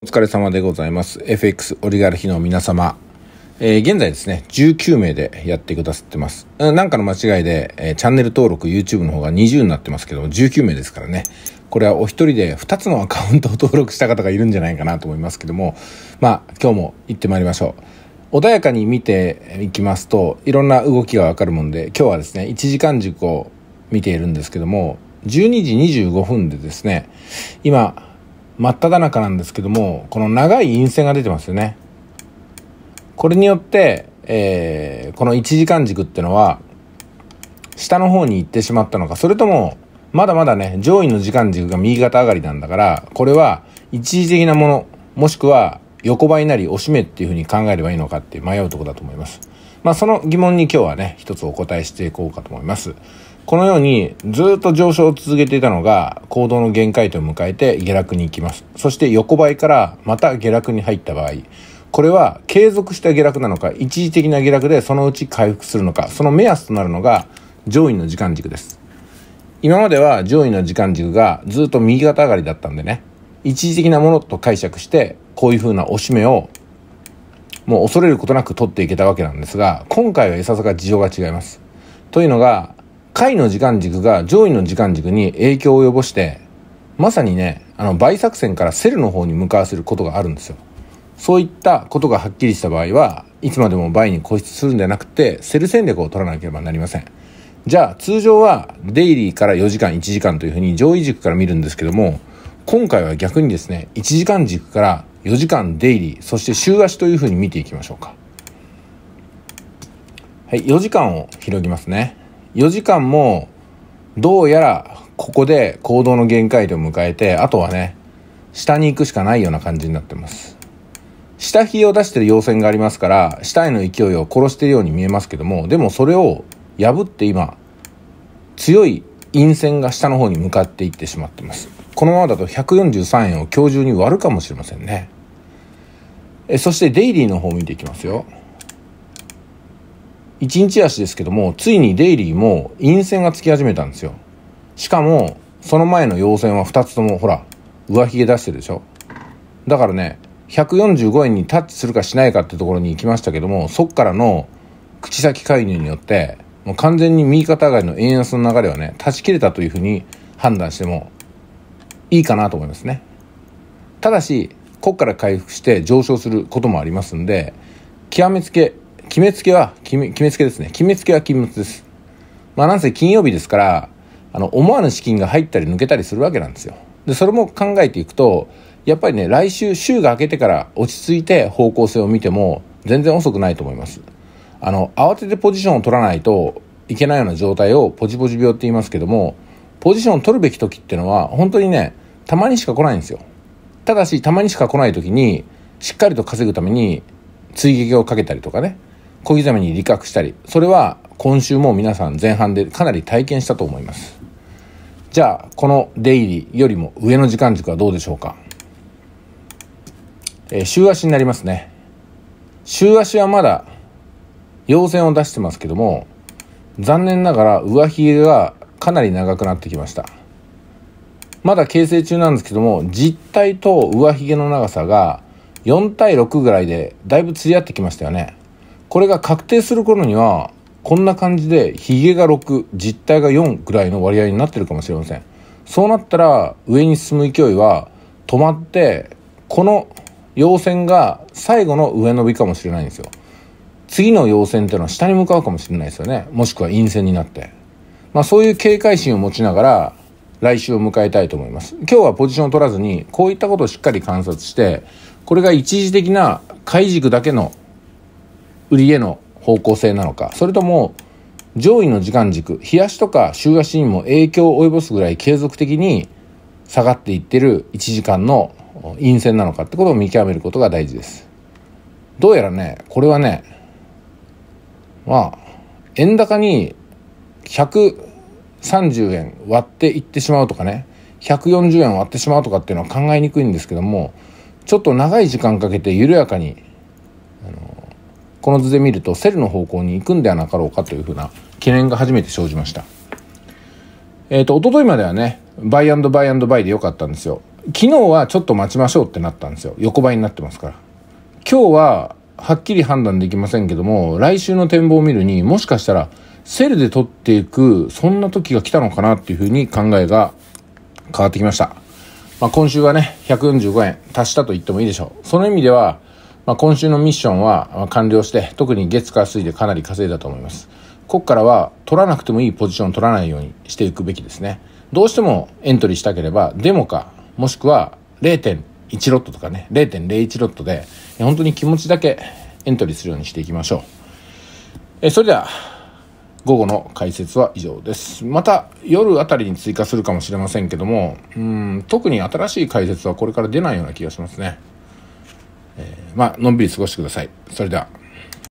お疲れ様でございます。FX オリガルヒの皆様。えー、現在ですね、19名でやってくださってます。なんかの間違いで、えー、チャンネル登録 YouTube の方が20になってますけども、19名ですからね。これはお一人で2つのアカウントを登録した方がいるんじゃないかなと思いますけども、まあ、今日も行ってまいりましょう。穏やかに見ていきますと、いろんな動きがわかるもんで、今日はですね、1時間軸を見ているんですけども、12時25分でですね、今、真っ只中なんですけども、この長い陰線が出てますよね。これによって、えー、この1時間軸ってのは、下の方に行ってしまったのか、それとも、まだまだね、上位の時間軸が右肩上がりなんだから、これは一時的なもの、もしくは横ばいなり押し目っていうふうに考えればいいのかって迷うとこだと思います。まあその疑問に今日はね、一つお答えしていこうかと思います。このようにずっと上昇を続けていたのが行動の限界点を迎えて下落に行きます。そして横ばいからまた下落に入った場合、これは継続した下落なのか、一時的な下落でそのうち回復するのか、その目安となるのが上位の時間軸です。今までは上位の時間軸がずっと右肩上がりだったんでね、一時的なものと解釈して、こういう風な押し目をもう恐れることなく取っていけたわけなんですが、今回はいささか事情が違います。というのが、下位の時間軸が上位の時間軸に影響を及ぼして、まさにね、あの、倍作戦からセルの方に向かわせることがあるんですよ。そういったことがはっきりした場合は、いつまでも倍に固執するんじゃなくて、セル戦略を取らなければなりません。じゃあ、通常は、デイリーから4時間、1時間というふうに上位軸から見るんですけども、今回は逆にですね、1時間軸から4時間デイリー、そして週足というふうに見ていきましょうか。はい、4時間を広げますね。4時間もどうやらここで行動の限界を迎えて、あとはね、下に行くしかないような感じになってます。下火を出してる要線がありますから、下への勢いを殺してるように見えますけども、でもそれを破って今、強い陰線が下の方に向かっていってしまってます。このままだと143円を今日中に割るかもしれませんね。えそしてデイリーの方を見ていきますよ。一日足ですけどもついにデイリーも陰線がつき始めたんですよしかもその前の陽線は2つともほら上髭出してるでしょだからね145円にタッチするかしないかってところに行きましたけどもそっからの口先介入によってもう完全に右肩上がりの円安の流れはね断ち切れたというふうに判断してもいいかなと思いますねただしここから回復して上昇することもありますんで極めつけ決めつけは決め、決めつけですね。決めつけは禁物です。まあなんせ金曜日ですから、あの、思わぬ資金が入ったり抜けたりするわけなんですよ。で、それも考えていくと、やっぱりね、来週週が明けてから落ち着いて方向性を見ても全然遅くないと思います。あの、慌ててポジションを取らないといけないような状態をポジポジ病って言いますけども、ポジションを取るべき時っていうのは本当にね、たまにしか来ないんですよ。ただし、たまにしか来ない時に、しっかりと稼ぐために追撃をかけたりとかね、小刻みに理覚したり、それは今週も皆さん前半でかなり体験したと思います。じゃあ、この出入りよりも上の時間軸はどうでしょうか。えー、週足になりますね。週足はまだ陽線を出してますけども、残念ながら上髭がかなり長くなってきました。まだ形成中なんですけども、実体と上髭の長さが4対6ぐらいでだいぶ釣り合ってきましたよね。これが確定する頃には、こんな感じで、ヒゲが6、実体が4ぐらいの割合になってるかもしれません。そうなったら、上に進む勢いは、止まって、この陽線が最後の上伸びかもしれないんですよ。次の陽線っていうのは下に向かうかもしれないですよね。もしくは陰線になって。まあそういう警戒心を持ちながら、来週を迎えたいと思います。今日はポジションを取らずに、こういったことをしっかり観察して、これが一時的な解軸だけの売りへの方向性なのかそれとも上位の時間軸日足とか週足にも影響を及ぼすぐらい継続的に下がっていってる1時間の陰線なのかってことを見極めることが大事ですどうやらねこれはねまあ円高に130円割っていってしまうとかね140円割ってしまうとかっていうのは考えにくいんですけどもちょっと長い時間かけて緩やかにこの図で見るとセルの方向に行くんではなかろうかというふうな懸念が初めて生じました。えっ、ー、と、おとといまではね、バイアンドバイアンドバイで良かったんですよ。昨日はちょっと待ちましょうってなったんですよ。横ばいになってますから。今日ははっきり判断できませんけども、来週の展望を見るに、もしかしたらセルで取っていく、そんな時が来たのかなっていうふうに考えが変わってきました。まあ、今週はね、145円足したと言ってもいいでしょう。その意味では、まあ、今週のミッションは完了して、特に月火水でかなり稼いだと思います。ここからは取らなくてもいいポジションを取らないようにしていくべきですね。どうしてもエントリーしたければ、デモか、もしくは0.1ロットとかね、0.01ロットで、本当に気持ちだけエントリーするようにしていきましょう。えそれでは、午後の解説は以上です。また夜あたりに追加するかもしれませんけども、うん、特に新しい解説はこれから出ないような気がしますね。えー、まあ、のんびり過ごしてください。それでは。